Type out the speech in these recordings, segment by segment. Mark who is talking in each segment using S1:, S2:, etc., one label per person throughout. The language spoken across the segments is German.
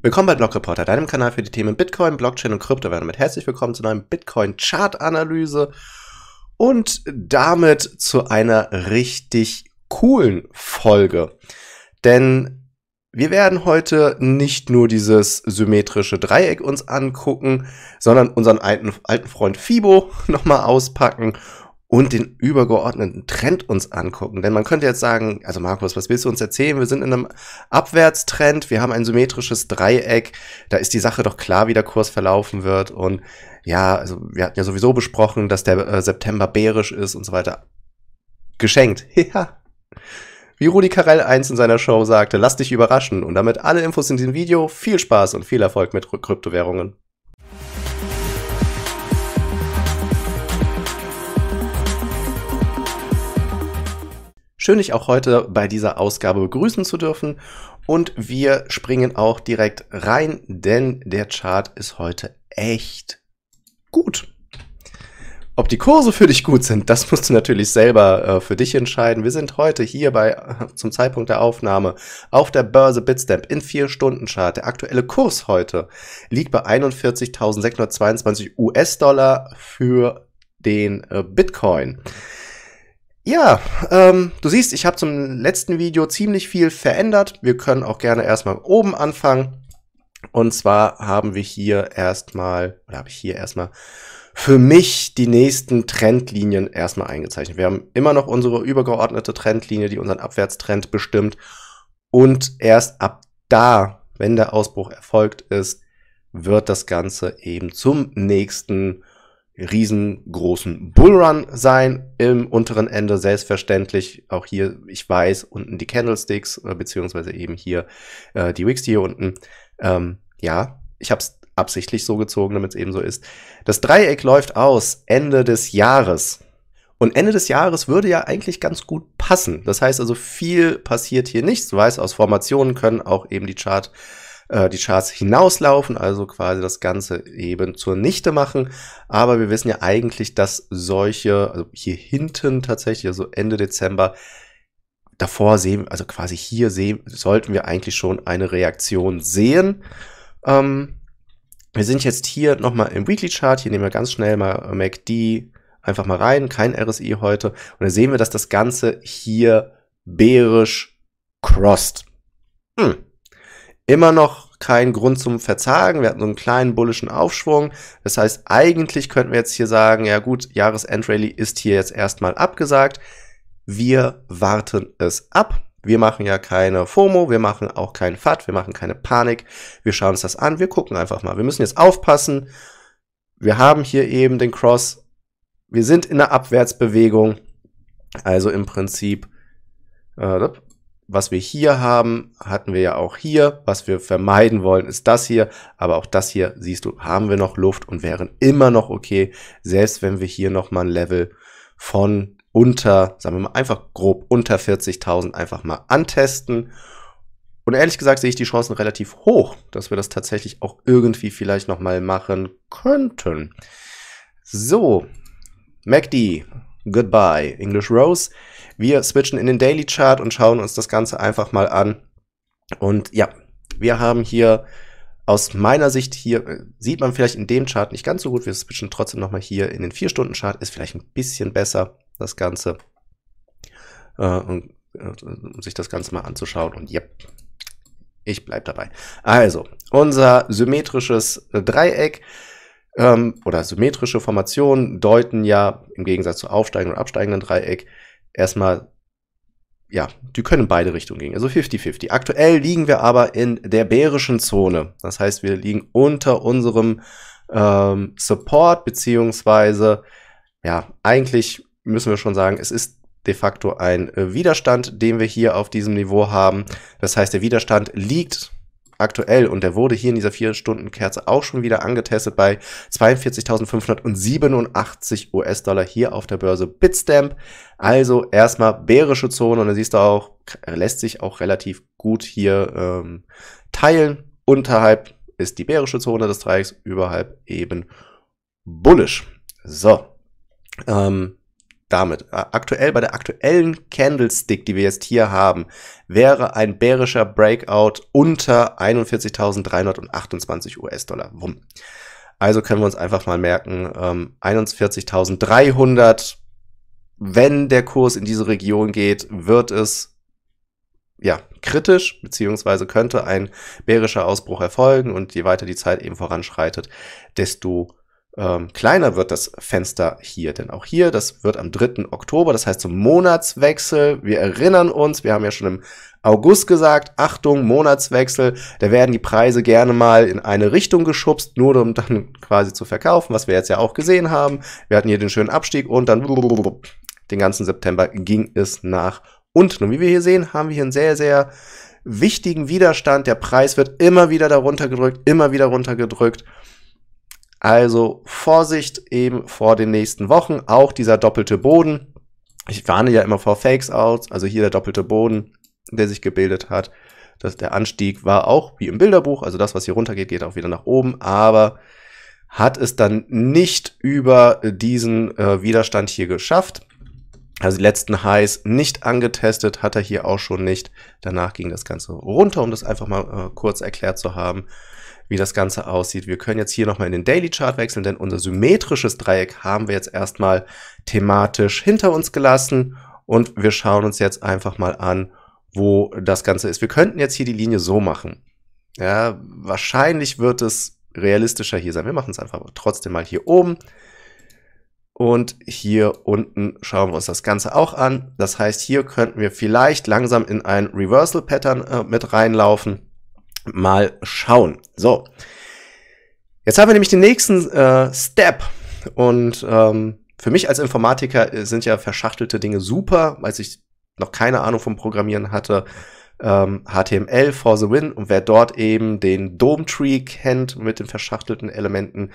S1: Willkommen bei Blog Reporter, deinem Kanal für die Themen Bitcoin, Blockchain und Kryptowährung. Mit herzlich willkommen zu einem Bitcoin Chart Analyse und damit zu einer richtig coolen Folge. Denn wir werden heute nicht nur dieses symmetrische Dreieck uns angucken, sondern unseren alten, alten Freund Fibo nochmal auspacken und den übergeordneten Trend uns angucken. Denn man könnte jetzt sagen, also Markus, was willst du uns erzählen? Wir sind in einem Abwärtstrend, wir haben ein symmetrisches Dreieck, da ist die Sache doch klar, wie der Kurs verlaufen wird. Und ja, also wir hatten ja sowieso besprochen, dass der äh, September bärisch ist und so weiter. Geschenkt. Ja. Wie Rudi Carell eins in seiner Show sagte, lass dich überraschen. Und damit alle Infos in diesem Video. Viel Spaß und viel Erfolg mit Kryptowährungen. Schön, dich auch heute bei dieser Ausgabe begrüßen zu dürfen. Und wir springen auch direkt rein, denn der Chart ist heute echt gut. Ob die Kurse für dich gut sind, das musst du natürlich selber äh, für dich entscheiden. Wir sind heute hier bei, zum Zeitpunkt der Aufnahme, auf der Börse Bitstamp in 4-Stunden-Chart. Der aktuelle Kurs heute liegt bei 41.622 US-Dollar für den äh, Bitcoin. Ja, ähm, du siehst, ich habe zum letzten Video ziemlich viel verändert. Wir können auch gerne erstmal oben anfangen. Und zwar haben wir hier erstmal, oder habe ich hier erstmal für mich die nächsten Trendlinien erstmal eingezeichnet. Wir haben immer noch unsere übergeordnete Trendlinie, die unseren Abwärtstrend bestimmt. Und erst ab da, wenn der Ausbruch erfolgt ist, wird das Ganze eben zum nächsten riesengroßen Bullrun sein im unteren Ende, selbstverständlich. Auch hier, ich weiß, unten die Candlesticks, äh, beziehungsweise eben hier äh, die Wicks hier unten. Ähm, ja, ich habe es absichtlich so gezogen, damit es eben so ist. Das Dreieck läuft aus Ende des Jahres. Und Ende des Jahres würde ja eigentlich ganz gut passen. Das heißt also, viel passiert hier nicht. Du weißt, aus Formationen können auch eben die Chart äh, die Charts hinauslaufen, also quasi das Ganze eben zur Nichte machen. Aber wir wissen ja eigentlich, dass solche, also hier hinten tatsächlich, also Ende Dezember, davor sehen, also quasi hier sehen, sollten wir eigentlich schon eine Reaktion sehen. Ähm, wir sind jetzt hier nochmal im Weekly Chart. Hier nehmen wir ganz schnell mal MACD einfach mal rein. Kein RSI heute. Und dann sehen wir, dass das Ganze hier bärisch crossed. Hm immer noch kein Grund zum Verzagen. Wir hatten so einen kleinen bullischen Aufschwung. Das heißt, eigentlich könnten wir jetzt hier sagen, ja gut, Jahresendrally ist hier jetzt erstmal abgesagt. Wir warten es ab. Wir machen ja keine FOMO, wir machen auch keinen FAT, wir machen keine Panik. Wir schauen uns das an, wir gucken einfach mal. Wir müssen jetzt aufpassen. Wir haben hier eben den Cross. Wir sind in einer Abwärtsbewegung. Also im Prinzip, äh, was wir hier haben, hatten wir ja auch hier. Was wir vermeiden wollen, ist das hier. Aber auch das hier, siehst du, haben wir noch Luft und wären immer noch okay, selbst wenn wir hier nochmal ein Level von unter, sagen wir mal einfach grob unter 40.000 einfach mal antesten. Und ehrlich gesagt sehe ich die Chancen relativ hoch, dass wir das tatsächlich auch irgendwie vielleicht nochmal machen könnten. So, MACD Goodbye, English Rose. Wir switchen in den Daily Chart und schauen uns das Ganze einfach mal an. Und ja, wir haben hier aus meiner Sicht hier, äh, sieht man vielleicht in dem Chart nicht ganz so gut. Wir switchen trotzdem nochmal hier in den 4-Stunden-Chart, ist vielleicht ein bisschen besser, das Ganze. Äh, um, äh, um sich das Ganze mal anzuschauen. Und yep, ich bleib dabei. Also, unser symmetrisches äh, Dreieck ähm, oder symmetrische Formationen deuten ja im Gegensatz zu aufsteigenden und absteigenden Dreieck erstmal, ja, die können in beide Richtungen gehen, also 50-50. Aktuell liegen wir aber in der bärischen Zone. Das heißt, wir liegen unter unserem ähm, Support, beziehungsweise, ja, eigentlich müssen wir schon sagen, es ist de facto ein äh, Widerstand, den wir hier auf diesem Niveau haben. Das heißt, der Widerstand liegt aktuell und der wurde hier in dieser 4-Stunden-Kerze auch schon wieder angetestet bei 42.587 US-Dollar hier auf der Börse Bitstamp. Also erstmal bärische Zone und da siehst du auch, äh, lässt sich auch relativ gut hier ähm, teilen. Unterhalb ist die bärische Zone des Dreiecks, überhalb eben bullisch. So, ähm, damit. Äh, aktuell bei der aktuellen Candlestick, die wir jetzt hier haben, wäre ein bärischer Breakout unter 41.328 US-Dollar. Also können wir uns einfach mal merken, ähm, 41.300, wenn der Kurs in diese Region geht, wird es ja, kritisch, beziehungsweise könnte ein bärischer Ausbruch erfolgen und je weiter die Zeit eben voranschreitet, desto ähm, kleiner wird das Fenster hier. Denn auch hier, das wird am 3. Oktober, das heißt zum Monatswechsel. Wir erinnern uns, wir haben ja schon im August gesagt, Achtung, Monatswechsel, da werden die Preise gerne mal in eine Richtung geschubst, nur um dann quasi zu verkaufen, was wir jetzt ja auch gesehen haben. Wir hatten hier den schönen Abstieg und dann den ganzen September ging es nach unten. Und wie wir hier sehen, haben wir hier einen sehr, sehr wichtigen Widerstand. Der Preis wird immer wieder darunter gedrückt, immer wieder runtergedrückt. gedrückt also Vorsicht eben vor den nächsten Wochen. Auch dieser doppelte Boden. Ich warne ja immer vor Fakes aus. Also hier der doppelte Boden, der sich gebildet hat. Das, der Anstieg war auch wie im Bilderbuch. Also das, was hier runtergeht, geht auch wieder nach oben. Aber hat es dann nicht über diesen äh, Widerstand hier geschafft. Also die letzten Highs nicht angetestet, hat er hier auch schon nicht. Danach ging das Ganze runter, um das einfach mal äh, kurz erklärt zu haben, wie das Ganze aussieht. Wir können jetzt hier nochmal in den Daily Chart wechseln, denn unser symmetrisches Dreieck haben wir jetzt erstmal thematisch hinter uns gelassen. Und wir schauen uns jetzt einfach mal an, wo das Ganze ist. Wir könnten jetzt hier die Linie so machen. Ja, wahrscheinlich wird es realistischer hier sein. Wir machen es einfach trotzdem mal hier oben. Und hier unten schauen wir uns das Ganze auch an. Das heißt, hier könnten wir vielleicht langsam in ein Reversal Pattern äh, mit reinlaufen. Mal schauen. So. Jetzt haben wir nämlich den nächsten äh, Step. Und ähm, für mich als Informatiker äh, sind ja verschachtelte Dinge super, weil ich noch keine Ahnung vom Programmieren hatte. HTML ähm, for the win. Und wer dort eben den Dome Tree kennt mit den verschachtelten Elementen,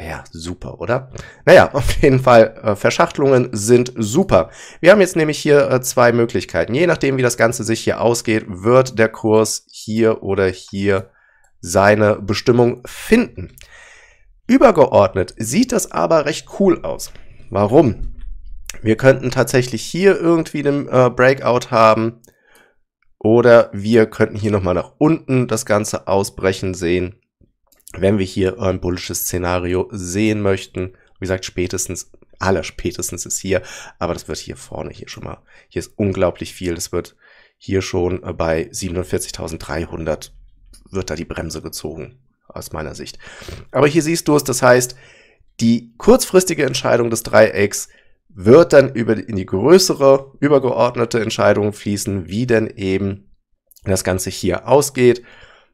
S1: ja, super, oder? Naja, auf jeden Fall, äh, Verschachtelungen sind super. Wir haben jetzt nämlich hier äh, zwei Möglichkeiten. Je nachdem, wie das Ganze sich hier ausgeht, wird der Kurs hier oder hier seine Bestimmung finden. Übergeordnet sieht das aber recht cool aus. Warum? Wir könnten tatsächlich hier irgendwie einen äh, Breakout haben oder wir könnten hier nochmal nach unten das Ganze ausbrechen sehen wenn wir hier ein bullisches Szenario sehen möchten. Wie gesagt, spätestens, aller spätestens ist hier, aber das wird hier vorne hier schon mal, hier ist unglaublich viel. Das wird hier schon äh, bei 47.300 wird da die Bremse gezogen, aus meiner Sicht. Aber hier siehst du es, das heißt, die kurzfristige Entscheidung des Dreiecks wird dann über, in die größere, übergeordnete Entscheidung fließen, wie denn eben das Ganze hier ausgeht.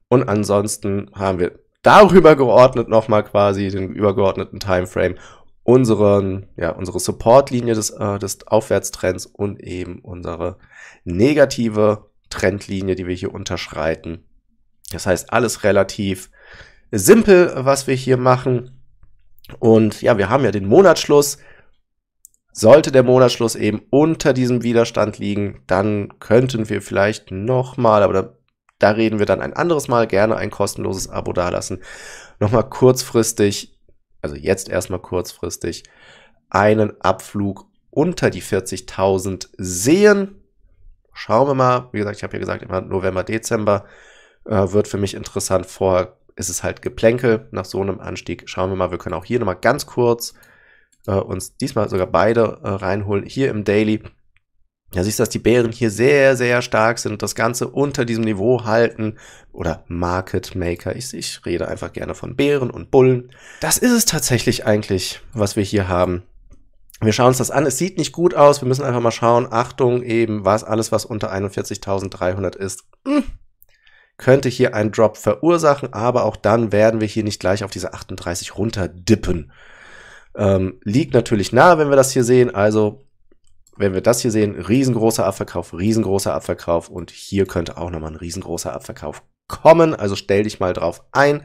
S1: Und ansonsten haben wir darüber geordnet nochmal quasi den übergeordneten Timeframe unseren, ja, unsere Supportlinie des, äh, des Aufwärtstrends und eben unsere negative Trendlinie, die wir hier unterschreiten. Das heißt, alles relativ simpel, was wir hier machen. Und ja, wir haben ja den Monatsschluss. Sollte der Monatsschluss eben unter diesem Widerstand liegen, dann könnten wir vielleicht nochmal, aber da da reden wir dann ein anderes Mal. Gerne ein kostenloses Abo dalassen. Nochmal kurzfristig, also jetzt erstmal kurzfristig, einen Abflug unter die 40.000 sehen. Schauen wir mal. Wie gesagt, ich habe ja gesagt, immer November, Dezember äh, wird für mich interessant. Vorher ist es halt Geplänkel nach so einem Anstieg. Schauen wir mal. Wir können auch hier nochmal ganz kurz äh, uns diesmal sogar beide äh, reinholen. Hier im Daily ja, siehst, du, dass die Bären hier sehr, sehr stark sind und das Ganze unter diesem Niveau halten. Oder Market Maker. Ich, ich rede einfach gerne von Bären und Bullen. Das ist es tatsächlich eigentlich, was wir hier haben. Wir schauen uns das an. Es sieht nicht gut aus. Wir müssen einfach mal schauen. Achtung eben, was alles, was unter 41.300 ist, hm, könnte hier einen Drop verursachen. Aber auch dann werden wir hier nicht gleich auf diese 38 runterdippen. Ähm, liegt natürlich nahe, wenn wir das hier sehen. Also wenn wir das hier sehen, riesengroßer Abverkauf, riesengroßer Abverkauf und hier könnte auch nochmal ein riesengroßer Abverkauf kommen. Also stell dich mal drauf ein.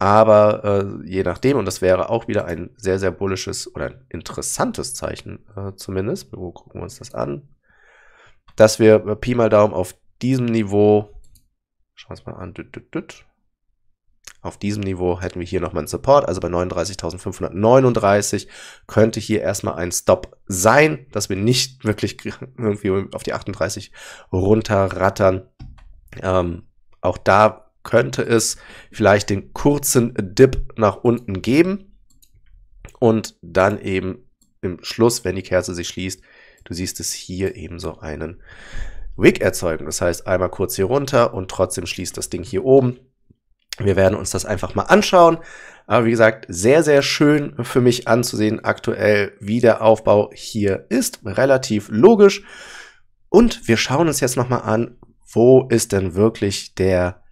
S1: Aber äh, je nachdem, und das wäre auch wieder ein sehr, sehr bullisches oder ein interessantes Zeichen äh, zumindest, wo gucken wir uns das an, dass wir äh, Pi mal Daumen auf diesem Niveau, schauen wir uns mal an, düt, düt, düt, auf diesem Niveau hätten wir hier nochmal einen Support, also bei 39.539 könnte hier erstmal ein Stop sein, dass wir nicht wirklich irgendwie auf die 38 runterrattern. Ähm, auch da könnte es vielleicht den kurzen Dip nach unten geben und dann eben im Schluss, wenn die Kerze sich schließt, du siehst es hier eben so einen Wick erzeugen. Das heißt, einmal kurz hier runter und trotzdem schließt das Ding hier oben. Wir werden uns das einfach mal anschauen. Aber wie gesagt, sehr, sehr schön für mich anzusehen aktuell, wie der Aufbau hier ist. Relativ logisch. Und wir schauen uns jetzt nochmal an, wo ist denn wirklich der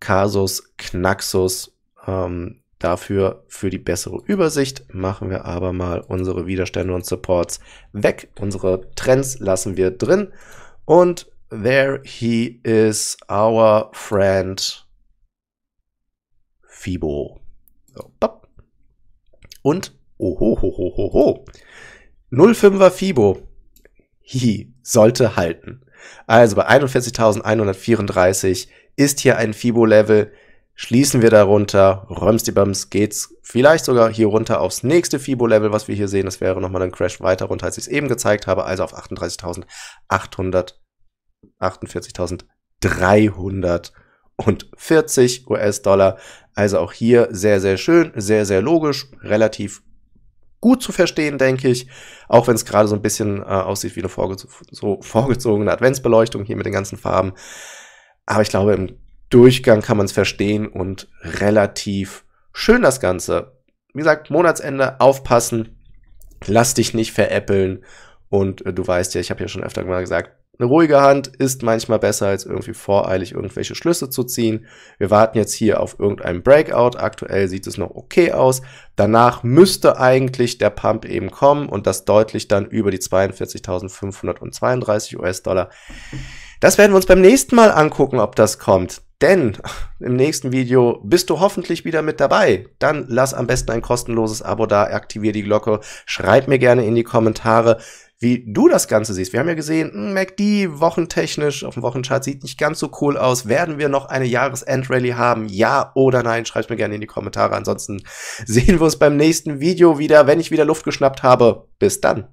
S1: Kasus Knaxus ähm, dafür für die bessere Übersicht. Machen wir aber mal unsere Widerstände und Supports weg. Unsere Trends lassen wir drin. Und there he is, our friend Fibo. So, Und ohohohoho. 05er Fibo. Hihi, sollte halten. Also bei 41.134 ist hier ein Fibo-Level. Schließen wir darunter, Römsdibams geht's vielleicht sogar hier runter aufs nächste Fibo-Level, was wir hier sehen. Das wäre nochmal ein Crash weiter runter, als ich es eben gezeigt habe. Also auf 38.800, 48.300 und 40 US-Dollar. Also auch hier sehr, sehr schön, sehr, sehr logisch, relativ gut zu verstehen, denke ich. Auch wenn es gerade so ein bisschen äh, aussieht wie eine vorgez so vorgezogene Adventsbeleuchtung hier mit den ganzen Farben. Aber ich glaube, im Durchgang kann man es verstehen und relativ schön das Ganze. Wie gesagt, Monatsende aufpassen, lass dich nicht veräppeln. Und äh, du weißt ja, ich habe ja schon öfter mal gesagt, eine ruhige Hand ist manchmal besser, als irgendwie voreilig irgendwelche Schlüsse zu ziehen. Wir warten jetzt hier auf irgendeinen Breakout. Aktuell sieht es noch okay aus. Danach müsste eigentlich der Pump eben kommen und das deutlich dann über die 42.532 US-Dollar. Das werden wir uns beim nächsten Mal angucken, ob das kommt. Denn im nächsten Video bist du hoffentlich wieder mit dabei. Dann lass am besten ein kostenloses Abo da, aktiviere die Glocke, schreib mir gerne in die Kommentare, wie du das Ganze siehst. Wir haben ja gesehen, hm, MACD wochentechnisch auf dem Wochenchart sieht nicht ganz so cool aus. Werden wir noch eine Jahresendrally haben? Ja oder nein? Schreibt mir gerne in die Kommentare. Ansonsten sehen wir uns beim nächsten Video wieder, wenn ich wieder Luft geschnappt habe. Bis dann.